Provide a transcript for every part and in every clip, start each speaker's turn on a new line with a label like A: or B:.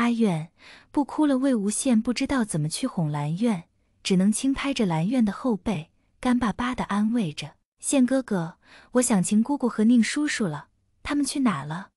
A: 阿苑不哭了，魏无羡不知道怎么去哄蓝苑，只能轻拍着蓝苑的后背，干巴巴的安慰着：“羡哥哥，我想秦姑姑和宁叔叔了，他们去哪了？”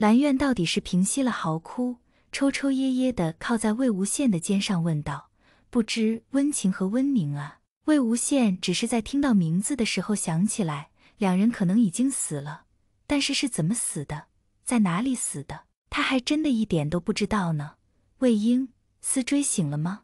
A: 蓝苑到底是平息了嚎哭，抽抽噎噎的靠在魏无羡的肩上问道：“不知温情和温宁啊？”魏无羡只是在听到名字的时候想起来，两人可能已经死了，但是是怎么死的，在哪里死的？他还真的一点都不知道呢。魏婴，思追醒了吗？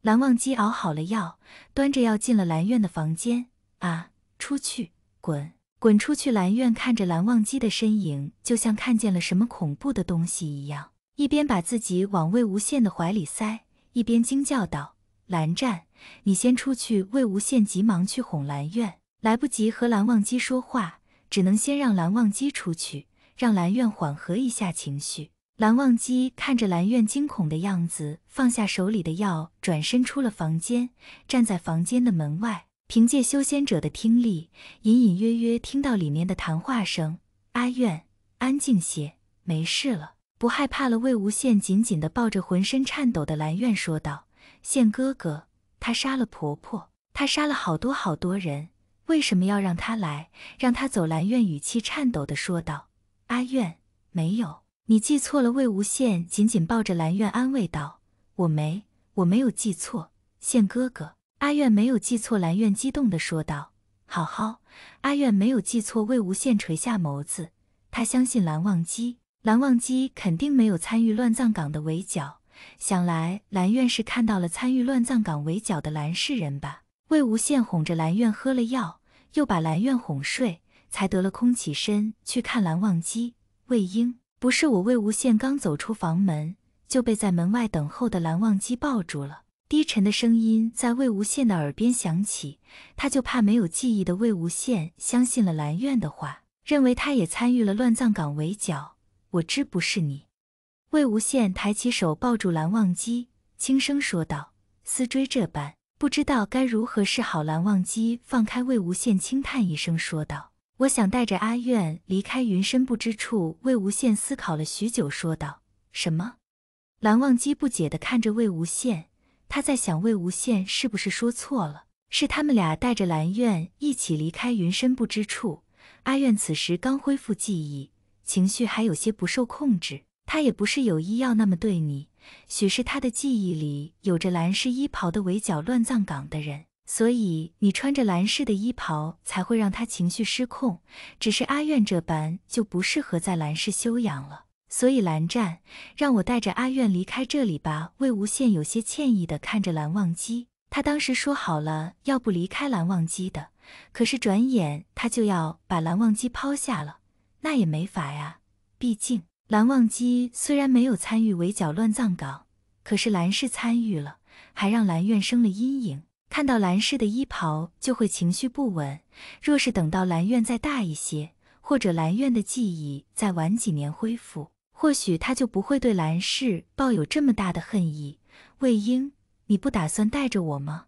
A: 蓝忘机熬好了药，端着药进了蓝苑的房间。啊！出去，滚，滚出去！蓝苑看着蓝忘机的身影，就像看见了什么恐怖的东西一样，一边把自己往魏无羡的怀里塞，一边惊叫道：“蓝湛，你先出去！”魏无羡急忙去哄蓝苑，来不及和蓝忘机说话，只能先让蓝忘机出去。让兰苑缓和一下情绪。蓝忘机看着兰苑惊恐的样子，放下手里的药，转身出了房间，站在房间的门外，凭借修仙者的听力，隐隐约约听到里面的谈话声：“阿苑，安静些，没事了，不害怕了。”魏无羡紧紧地抱着浑身颤抖的兰苑，说道：“羡哥哥，他杀了婆婆，他杀了好多好多人，为什么要让他来，让他走？”兰苑语气颤抖地说道。阿苑，没有，你记错了。魏无羡紧紧抱着蓝苑，安慰道：“我没，我没有记错，羡哥哥。”阿苑没有记错，蓝苑激动的说道：“好好。”阿苑没有记错，魏无羡垂下眸子，他相信蓝忘机，蓝忘机肯定没有参与乱葬岗的围剿，想来蓝苑是看到了参与乱葬岗围剿的蓝氏人吧。魏无羡哄着蓝苑喝了药，又把蓝苑哄睡。才得了空起身去看蓝忘机。魏婴，不是我。魏无羡刚走出房门，就被在门外等候的蓝忘机抱住了。低沉的声音在魏无羡的耳边响起，他就怕没有记忆的魏无羡相信了蓝苑的话，认为他也参与了乱葬岗围剿。我知不是你。魏无羡抬起手抱住蓝忘机，轻声说道：“思追这般，不知道该如何是好。”蓝忘机放开魏无羡，轻叹一声说道。我想带着阿苑离开云深不知处。魏无羡思考了许久，说道：“什么？”蓝忘机不解地看着魏无羡，他在想魏无羡是不是说错了？是他们俩带着蓝苑一起离开云深不知处。阿苑此时刚恢复记忆，情绪还有些不受控制。他也不是有意要那么对你，许是他的记忆里有着蓝氏衣袍的围剿乱葬岗的人。所以你穿着蓝氏的衣袍，才会让他情绪失控。只是阿苑这般就不适合在蓝氏休养了。所以蓝湛让我带着阿苑离开这里吧。魏无羡有些歉意地看着蓝忘机，他当时说好了要不离开蓝忘机的，可是转眼他就要把蓝忘机抛下了。那也没法呀，毕竟蓝忘机虽然没有参与围剿乱葬岗，可是蓝氏参与了，还让蓝苑生了阴影。看到蓝氏的衣袍就会情绪不稳。若是等到蓝苑再大一些，或者蓝苑的记忆再晚几年恢复，或许他就不会对蓝氏抱有这么大的恨意。魏婴，你不打算带着我吗？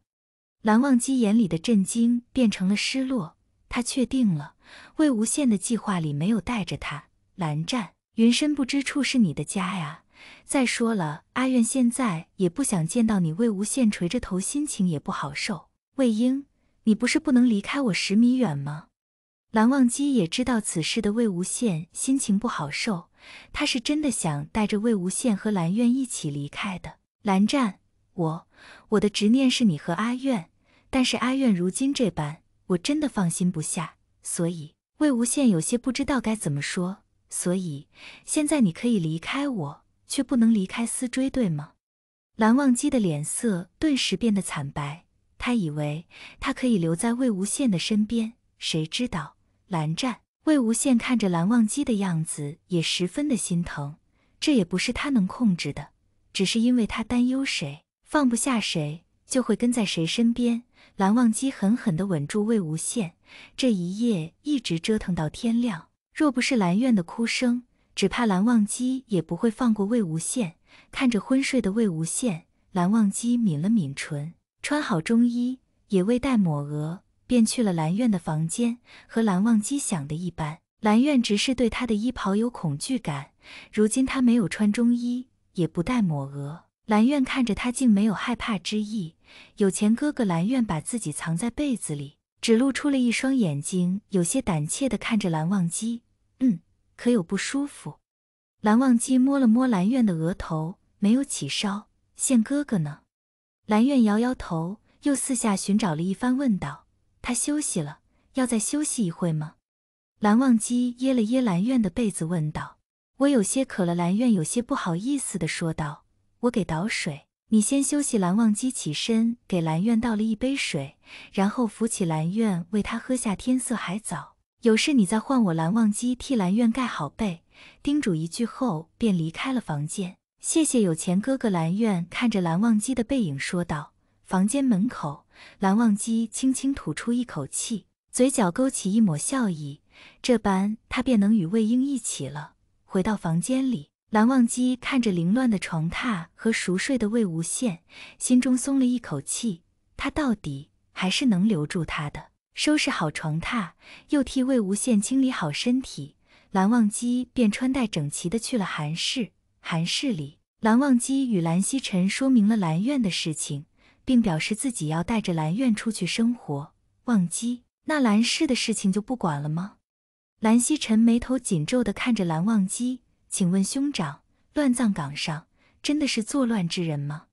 A: 蓝忘机眼里的震惊变成了失落。他确定了，魏无羡的计划里没有带着他。蓝湛，云深不知处是你的家呀。再说了，阿苑现在也不想见到你。魏无羡垂着头，心情也不好受。魏婴，你不是不能离开我十米远吗？蓝忘机也知道此事的魏无羡心情不好受，他是真的想带着魏无羡和蓝苑一起离开的。蓝湛，我我的执念是你和阿苑，但是阿苑如今这般，我真的放心不下。所以，魏无羡有些不知道该怎么说。所以，现在你可以离开我。却不能离开思追，对吗？蓝忘机的脸色顿时变得惨白。他以为他可以留在魏无羡的身边，谁知道蓝湛。魏无羡看着蓝忘机的样子，也十分的心疼。这也不是他能控制的，只是因为他担忧谁，放不下谁，就会跟在谁身边。蓝忘机狠狠地吻住魏无羡，这一夜一直折腾到天亮。若不是蓝苑的哭声。只怕蓝忘机也不会放过魏无羡。看着昏睡的魏无羡，蓝忘机抿了抿唇，穿好中衣，也未带抹额，便去了蓝苑的房间。和蓝忘机想的一般，蓝苑只是对他的衣袍有恐惧感。如今他没有穿中衣，也不带抹额，蓝苑看着他竟没有害怕之意。有钱哥哥，蓝苑把自己藏在被子里，只露出了一双眼睛，有些胆怯地看着蓝忘机。嗯。可有不舒服？蓝忘机摸了摸蓝苑的额头，没有起烧。现哥哥呢？蓝苑摇摇头，又四下寻找了一番，问道：“他休息了，要再休息一会吗？”蓝忘机掖了掖蓝苑的被子，问道：“我有些渴了。”蓝苑有些不好意思的说道：“我给倒水，你先休息。”蓝忘机起身给蓝苑倒了一杯水，然后扶起蓝苑，为他喝下。天色还早。有事你再唤我蓝忘机，替蓝苑盖好被，叮嘱一句后便离开了房间。谢谢有钱哥哥。蓝苑看着蓝忘机的背影说道。房间门口，蓝忘机轻轻吐出一口气，嘴角勾起一抹笑意。这般，他便能与魏婴一起了。回到房间里，蓝忘机看着凌乱的床榻和熟睡的魏无羡，心中松了一口气。他到底还是能留住他的。收拾好床榻，又替魏无羡清理好身体，蓝忘机便穿戴整齐的去了寒室。寒室里，蓝忘机与蓝曦臣说明了蓝苑的事情，并表示自己要带着蓝苑出去生活。忘机，那蓝氏的事情就不管了吗？蓝曦臣眉头紧皱的看着蓝忘机，请问兄长，乱葬岗上真的是作乱之人吗？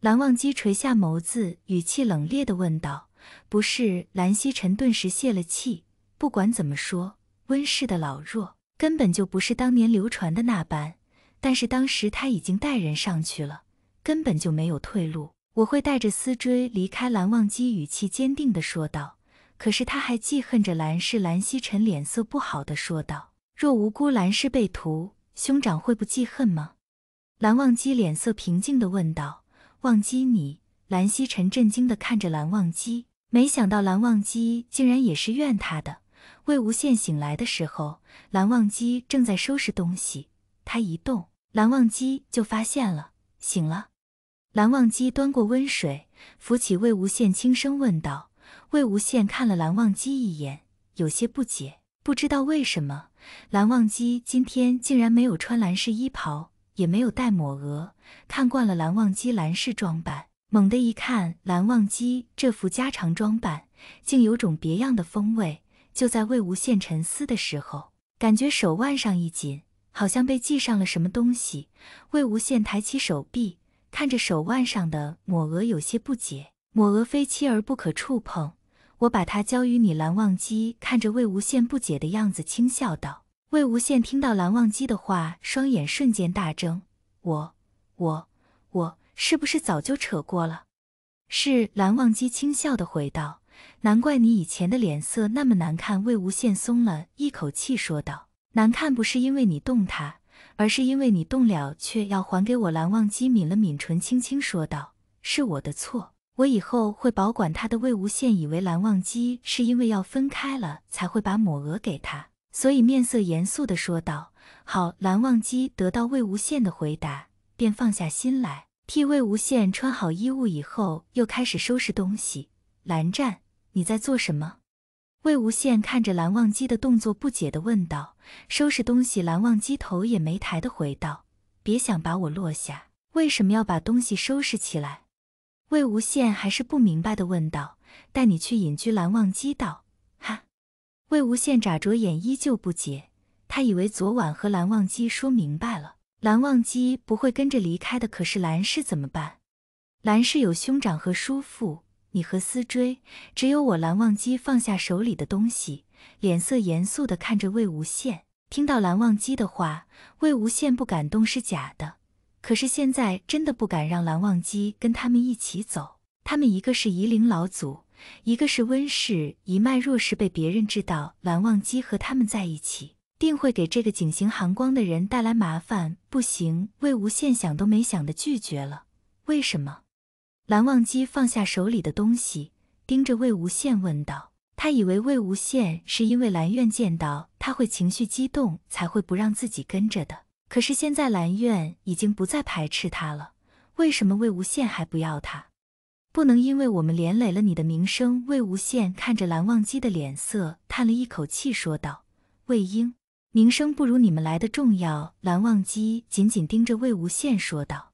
A: 蓝忘机垂下眸子，语气冷冽的问道。不是，蓝曦臣顿时泄了气。不管怎么说，温氏的老弱根本就不是当年流传的那般。但是当时他已经带人上去了，根本就没有退路。我会带着思追离开。蓝忘机语气坚定地说道。可是他还记恨着蓝氏。蓝曦臣脸色不好的说道：“若无辜，蓝氏被屠，兄长会不记恨吗？”蓝忘机脸色平静地问道：“忘机，你？”蓝曦臣震惊地看着蓝忘机。没想到蓝忘机竟然也是怨他的。魏无羡醒来的时候，蓝忘机正在收拾东西。他一动，蓝忘机就发现了。醒了。蓝忘机端过温水，扶起魏无羡，轻声问道。魏无羡看了蓝忘机一眼，有些不解，不知道为什么蓝忘机今天竟然没有穿蓝氏衣袍，也没有戴抹额。看惯了蓝忘机蓝氏装扮。猛地一看，蓝忘机这副家常装扮，竟有种别样的风味。就在魏无羡沉思的时候，感觉手腕上一紧，好像被系上了什么东西。魏无羡抬起手臂，看着手腕上的抹额，有些不解。抹额非妻而不可触碰，我把它交于你。蓝忘机看着魏无羡不解的样子，轻笑道。魏无羡听到蓝忘机的话，双眼瞬间大睁。我，我，我。是不是早就扯过了？是蓝忘机轻笑的回道：“难怪你以前的脸色那么难看。”魏无羡松了一口气说道：“难看不是因为你动他，而是因为你动了却要还给我。”蓝忘机抿了抿唇，轻轻说道：“是我的错，我以后会保管他的。”魏无羡以为蓝忘机是因为要分开了才会把抹额给他，所以面色严肃的说道：“好。”蓝忘机得到魏无羡的回答，便放下心来。替魏无羡穿好衣物以后，又开始收拾东西。蓝湛，你在做什么？魏无羡看着蓝忘机的动作，不解的问道：“收拾东西。”蓝忘机头也没抬的回道：“别想把我落下。”为什么要把东西收拾起来？魏无羡还是不明白的问道：“带你去隐居？”蓝忘机道：“哈。”魏无羡眨着眼，依旧不解。他以为昨晚和蓝忘机说明白了。蓝忘机不会跟着离开的，可是蓝氏怎么办？蓝氏有兄长和叔父，你和思追，只有我蓝忘机放下手里的东西，脸色严肃的看着魏无羡。听到蓝忘机的话，魏无羡不感动是假的，可是现在真的不敢让蓝忘机跟他们一起走。他们一个是夷陵老祖，一个是温氏一脉，若是被别人知道蓝忘机和他们在一起，定会给这个颈行寒光的人带来麻烦，不行！魏无羡想都没想的拒绝了。为什么？蓝忘机放下手里的东西，盯着魏无羡问道。他以为魏无羡是因为蓝苑见到他会情绪激动，才会不让自己跟着的。可是现在蓝苑已经不再排斥他了，为什么魏无羡还不要他？不能因为我们连累了你的名声。魏无羡看着蓝忘机的脸色，叹了一口气说道：“魏婴。”名声不如你们来的重要。”蓝忘机紧紧盯着魏无羡说道。